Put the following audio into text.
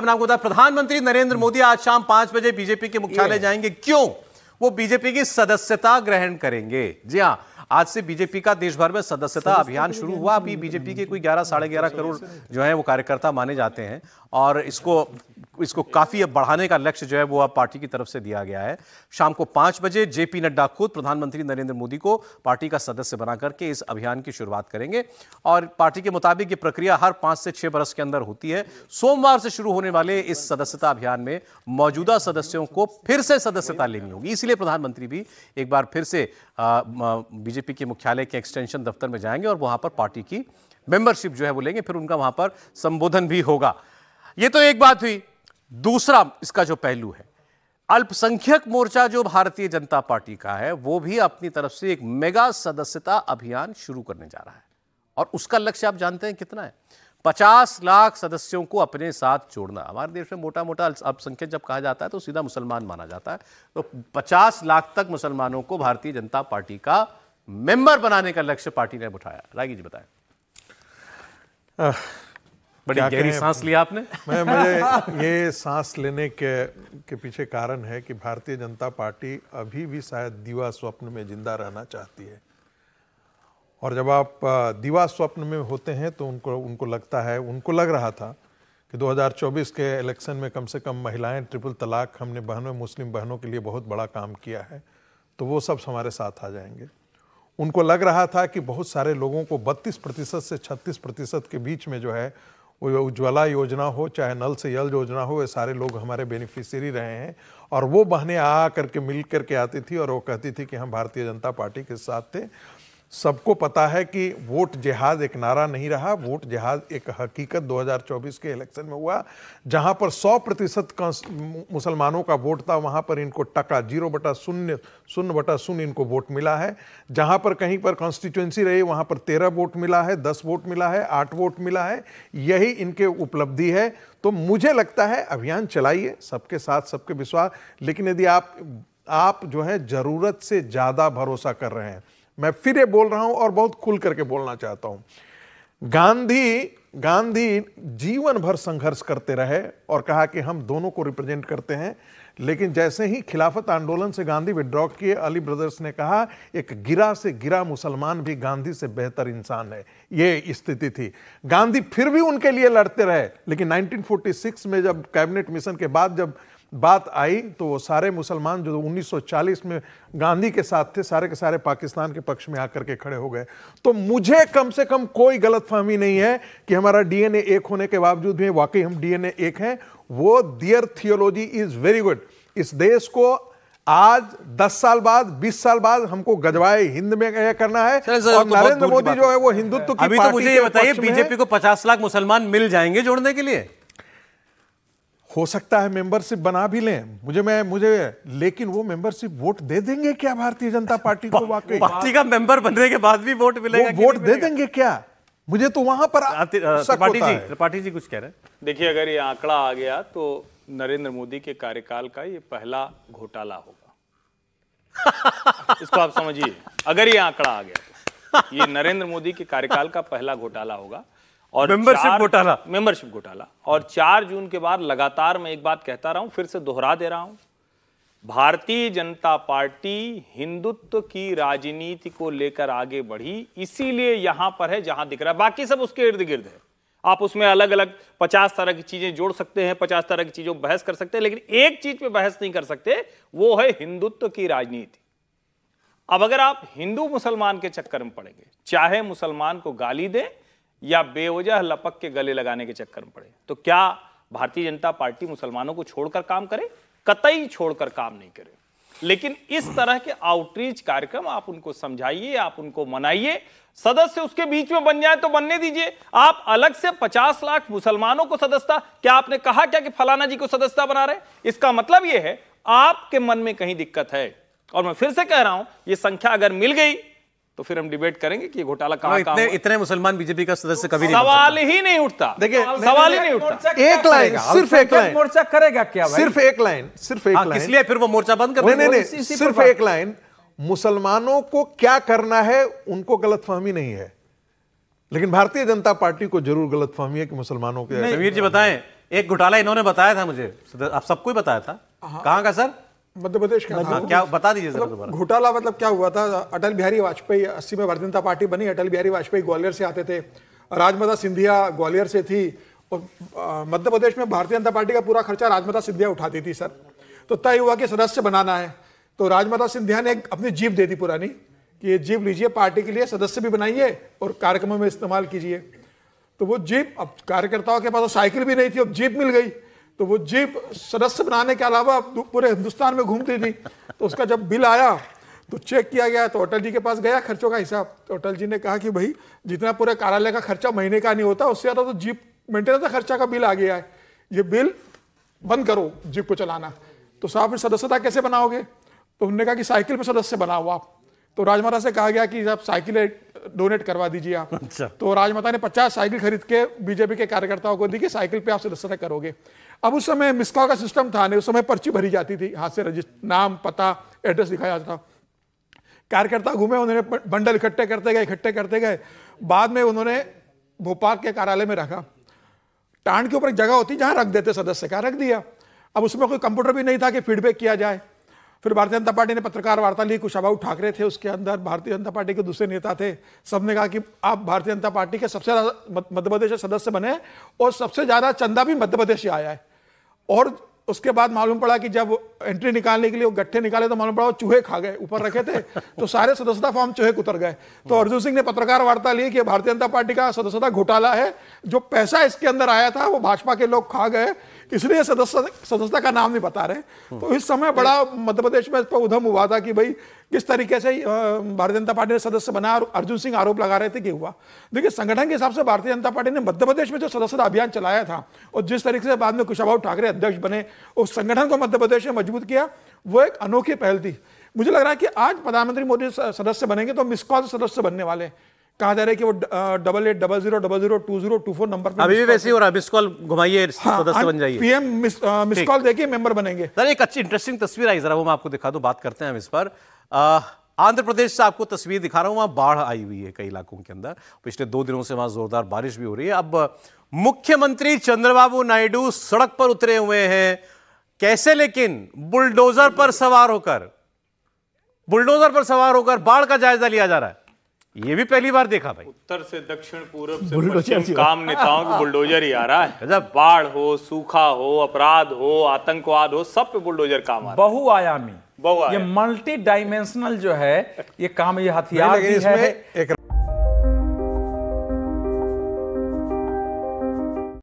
मैंने आपको बताया प्रधानमंत्री नरेंद्र मोदी आज शाम पांच बजे बीजेपी के मुख्यालय जाएंगे क्यों वो बीजेपी की सदस्यता ग्रहण करेंगे जी हाँ आज से बीजेपी का देश भर में सदस्यता अभियान शुरू हुआ अभी बीजेपी के कोई ग्यारह साढ़े ग्यारह करोड़ जो है वो कार्यकर्ता माने जाते हैं और इसको इसको काफ़ी अब बढ़ाने का लक्ष्य जो है वो अब पार्टी की तरफ से दिया गया है शाम को पांच बजे जेपी नड्डा खुद प्रधानमंत्री नरेंद्र मोदी को पार्टी का सदस्य बना करके इस अभियान की शुरुआत करेंगे और पार्टी के मुताबिक ये प्रक्रिया हर पांच से छह बरस के अंदर होती है सोमवार से शुरू होने वाले इस सदस्यता अभियान में मौजूदा सदस्यों को फिर से सदस्यता लेनी होगी इसीलिए प्रधानमंत्री भी एक बार फिर से बीजेपी के मुख्यालय के एक्सटेंशन दफ्तर में जाएंगे और वहां पर पार्टी की मेंबरशिप जो है वो लेंगे फिर उनका वहां पर संबोधन भी होगा ये तो एक बात हुई दूसरा इसका जो पहलू है अल्पसंख्यक मोर्चा जो भारतीय जनता पार्टी का है वो भी अपनी तरफ से एक मेगा सदस्यता अभियान शुरू करने जा रहा है और उसका लक्ष्य आप जानते हैं कितना है पचास लाख सदस्यों को अपने साथ जोड़ना हमारे देश में मोटा मोटा अल्पसंख्यक जब कहा जाता है तो सीधा मुसलमान माना जाता है तो पचास लाख तक मुसलमानों को भारतीय जनता पार्टी का मेंबर बनाने का लक्ष्य पार्टी ने उठाया रागी जी बताएं बड़ी गहरी सांस लिया आपने मैं मुझे ये सांस लेने के के पीछे कारण है कि भारतीय जनता पार्टी अभी भी शायद दीवा स्वप्न में जिंदा रहना चाहती है और जब आप दीवा स्वप्न में होते हैं तो उनको उनको लगता है उनको लग रहा था कि 2024 के इलेक्शन में कम से कम महिलाएं ट्रिपल तलाक हमने बहनों मुस्लिम बहनों के लिए बहुत बड़ा काम किया है तो वो सब हमारे साथ आ जाएंगे उनको लग रहा था कि बहुत सारे लोगों को 32 प्रतिशत से 36 प्रतिशत के बीच में जो है वो उज्ज्वला योजना हो चाहे नल से जल योजना हो ये सारे लोग हमारे बेनिफिशियरी रहे हैं और वो बहने आ करके मिल करके आती थी और वो कहती थी कि हम भारतीय जनता पार्टी के साथ थे सबको पता है कि वोट जहाज एक नारा नहीं रहा वोट जहाज एक हकीकत 2024 के इलेक्शन में हुआ जहां पर 100 प्रतिशत मुसलमानों का वोट था वहां पर इनको टका जीरो बटा शून्य शून्य बटा शून्य इनको वोट मिला है जहां पर कहीं पर कॉन्स्टिट्यूंसी रही वहां पर तेरह वोट मिला है दस वोट मिला है आठ वोट मिला है यही इनके उपलब्धि है तो मुझे लगता है अभियान चलाइए सबके साथ सबके विश्वास लेकिन यदि आप आप जो है ज़रूरत से ज़्यादा भरोसा कर रहे हैं मैं फिर ये बोल रहा हूं और बहुत खुल करके बोलना चाहता हूं गांधी गांधी जीवन भर संघर्ष करते रहे और कहा कि हम दोनों को रिप्रेजेंट करते हैं लेकिन जैसे ही खिलाफत आंदोलन से गांधी विड्रॉ किए अली ब्रदर्स ने कहा एक गिरा से गिरा मुसलमान भी गांधी से बेहतर इंसान है ये स्थिति थी गांधी फिर भी उनके लिए लड़ते रहे लेकिन 1946 में जब कैबिनेट मिशन के बाद जब बात आई तो वो सारे मुसलमान जो 1940 में गांधी के साथ थे सारे के सारे पाकिस्तान के पक्ष में आकर के खड़े हो गए तो मुझे कम से कम कोई गलत फहमी नहीं है कि हमारा डीएनए एक होने के बावजूद भी वाकई हम डीएनए एक हैं वो their theology is very good इस देश को आज 10 साल बाद 20 साल बाद हमको गजवाए हिंद में यह करना है और नरेंद्र मोदी जो है वो हिंदुत्व की अभी तो मुझे ये बताइए बीजेपी को 50 लाख मुसलमान मिल जाएंगे जोड़ने के लिए हो सकता है मेंबरशिप बना भी लें मुझे मैं मुझे लेकिन वो मेंबरशिप वोट दे देंगे क्या भारतीय जनता अच्छा, पार्टी को वाकई पार्टी का मेंबर बनने के बाद भी वोट मिलेगा वो वोट दे देंगे क्या मुझे तो वहां पर त्रिपाठी जी त्रिपाठी जी कुछ कह रहे हैं देखिए अगर ये आंकड़ा आ गया तो नरेंद्र मोदी के कार्यकाल का ये पहला घोटाला होगा इसको आप समझिए अगर ये आंकड़ा आ गया तो। ये नरेंद्र मोदी के कार्यकाल का पहला घोटाला होगा और मेंबरशिप घोटाला मेंबरशिप घोटाला और चार जून के बाद लगातार मैं एक बात कहता रहा हूं फिर से दोहरा दे रहा हूं भारतीय जनता पार्टी हिंदुत्व की राजनीति को लेकर आगे बढ़ी इसीलिए यहां पर है जहां दिख रहा है बाकी सब उसके इर्द गिर्द है आप उसमें अलग अलग पचास तरह की चीजें जोड़ सकते हैं पचास तरह की चीजों बहस कर सकते हैं लेकिन एक चीज पे बहस नहीं कर सकते वो है हिंदुत्व की राजनीति अब अगर आप हिंदू मुसलमान के चक्कर में पड़ेंगे चाहे मुसलमान को गाली दें या बेवजह लपक के गले लगाने के चक्कर में पड़े तो क्या भारतीय जनता पार्टी मुसलमानों को छोड़कर काम करे कतई छोड़कर काम नहीं करे लेकिन इस तरह के आउटरीच कार्यक्रम आप उनको समझाइए आप उनको मनाइए सदस्य उसके बीच में बन जाए तो बनने दीजिए आप अलग से 50 लाख मुसलमानों को सदस्यता क्या आपने कहा क्या कि फलाना जी को सदस्यता बना रहे इसका मतलब यह है आपके मन में कहीं दिक्कत है और मैं फिर से कह रहा हूं यह संख्या अगर मिल गई तो फिर हम डिबेट करेंगे कि घोटाला कहां हाँ, इतने, इतने, इतने मुसलमान बीजेपी का सदस्य तो कभी नहीं सवाल ही नहीं उठता देखिए सवाल ही नहीं उठता एक लाइन सिर्फ एक लाइन मोर्चा करेगा क्या सिर्फ एक लाइन सिर्फ एक हाँ, लाइन इसलिए फिर वो मोर्चा बंद कर नहीं नहीं सिर्फ एक लाइन मुसलमानों को क्या करना है उनको गलतफहमी नहीं है लेकिन भारतीय जनता पार्टी को जरूर गलतफहमी है कि मुसलमानों के समीर जी बताएं एक घोटाला इन्होंने बताया था मुझे आप सबको ही बताया था हाँ। कहां का सर मध्य प्रदेश का हाँ, क्या बता दीजिए मतलब घोटाला मतलब क्या हुआ था अटल बिहारी वाजपेयी अस्सी में भारतीय जनता पार्टी बनी अटल बिहारी वाजपेयी ग्वालियर से आते थे राजमाता सिंधिया ग्वालियर से थी और मध्य प्रदेश में भारतीय जनता पार्टी का पूरा खर्चा राजमाता सिंधिया उठाती थी सर तो तय हुआ कि सदस्य बनाना है तो राजमाता सिंधिया ने अपनी जीप दे दी पुरानी कि ये जीप लीजिए पार्टी के लिए सदस्य भी बनाइए और कार्यक्रमों में इस्तेमाल कीजिए तो वो जीप अब कार्यकर्ताओं के पास तो साइकिल भी नहीं थी अब जीप मिल गई तो वो जीप सदस्य बनाने के अलावा पूरे हिंदुस्तान में घूमती थी तो उसका जब बिल आया तो चेक किया गया तो अटल जी के पास गया खर्चों का हिसाब तो अटल जी ने कहा कि भाई जितना पूरे कार्यालय का खर्चा महीने का नहीं होता उससे ज़्यादा तो जीप मेंटेनेंस का खर्चा का बिल आ गया है ये बिल बंद करो जीप को चलाना तो साहब सदस्यता कैसे बनाओगे तो उन्होंने कहा कि साइकिल पर सदस्य बनाओ आप तो राजमाता से कहा गया कि आप साइकिलें डोनेट करवा दीजिए आप अच्छा। तो राजमाता ने 50 साइकिल खरीद के बीजेपी के कार्यकर्ताओं को दी कि साइकिल पे आप सदस्यता करोगे अब उस समय मिसकाव का सिस्टम था नहीं उस समय पर्ची भरी जाती थी हाथ से रजिस्टर नाम पता एड्रेस दिखाया जाता था कार्यकर्ता घूमे उन्होंने बंडल इकट्ठे करते गए इकट्ठे करते गए बाद में उन्होंने भोपाल के कार्यालय में रखा टांड के ऊपर एक जगह होती जहां रख देते सदस्य का रख दिया अब उसमें कोई कंप्यूटर भी नहीं था कि फीडबैक किया जाए फिर भारतीय जनता पार्टी ने पत्रकार वार्ता ली कुशाबाबू ठाकरे थे उसके अंदर भारतीय जनता पार्टी के दूसरे नेता थे सबने कहा कि आप भारतीय जनता पार्टी के सबसे ज़्यादा मध्यप्रदेश सदस्य बने और सबसे ज़्यादा चंदा भी मध्यप्रदेश से आया है और उसके बाद मालूम पड़ा कि जब एंट्री निकालने के लिए वो गट्ठे निकाले तो मालूम पड़ा वो चूहे खा गए ऊपर रखे थे तो सारे सदस्यता फॉर्म चूहे उतर गए तो अर्जुन सिंह ने पत्रकार वार्ता ली कि भारतीय जनता पार्टी का सदस्यता घोटाला है जो पैसा इसके अंदर आया था वो भाजपा के लोग खा गए इसलिए सदस्यता का नाम नहीं बता रहे हाँ। तो इस समय बड़ा मध्य प्रदेश में उधम हुआ था कि भाई किस तरीके से भारतीय जनता पार्टी ने सदस्य बना और अर्जुन सिंह आरोप लगा रहे थे कि हुआ देखिए संगठन के हिसाब से भारतीय जनता पार्टी ने मध्य प्रदेश में जो सदस्यता अभियान चलाया था और जिस तरीके से बाद में कुशाभा ठाकरे अध्यक्ष बने उस संगठन को मध्य प्रदेश में मजबूत किया वो एक अनोखी पहल थी मुझे लग रहा है कि आज प्रधानमंत्री मोदी सदस्य बनेंगे तो मिसकॉल सदस्य बनने वाले हैं कहा जा रहा है कि वो double eight double zero double zero two zero two four number अभी भी वैसे हो रहा है मिस कॉल घुमाइए हाँ, सदस्य हाँ, बन जाइए पीएम मिस कॉल देखिए मेंबर बनेंगे सर एक अच्छी इंटरेस्टिंग तस्वीर आई जरा वो मैं आपको दिखा दूं बात करते हैं हम इस पर आंध्र प्रदेश से आपको तस्वीर दिखा रहा हूँ वहाँ बाढ़ आई हुई है कई इलाकों के अंदर पिछले दो दिनों से वहाँ जोरदार बारिश भी हो रही है अब मुख्यमंत्री चंद्रबाबू नायडू सड़क पर उतरे हुए हैं कैसे लेकिन बुलडोजर पर सवार होकर बुलडोजर पर सवार होकर बाढ़ का जायजा लिया जा रहा है ये भी पहली बार देखा भाई उत्तर से दक्षिण पूर्व से पश्चिम काम नेताओं की बुलडोजर ही आ रहा है बाढ़ हो सूखा हो अपराध हो आतंकवाद हो सब पे बुलडोजर काम आ रहा बहुआयामी बहुआयामी ये मल्टी डायमेंशनल जो है ये काम ये हथियार भी है एक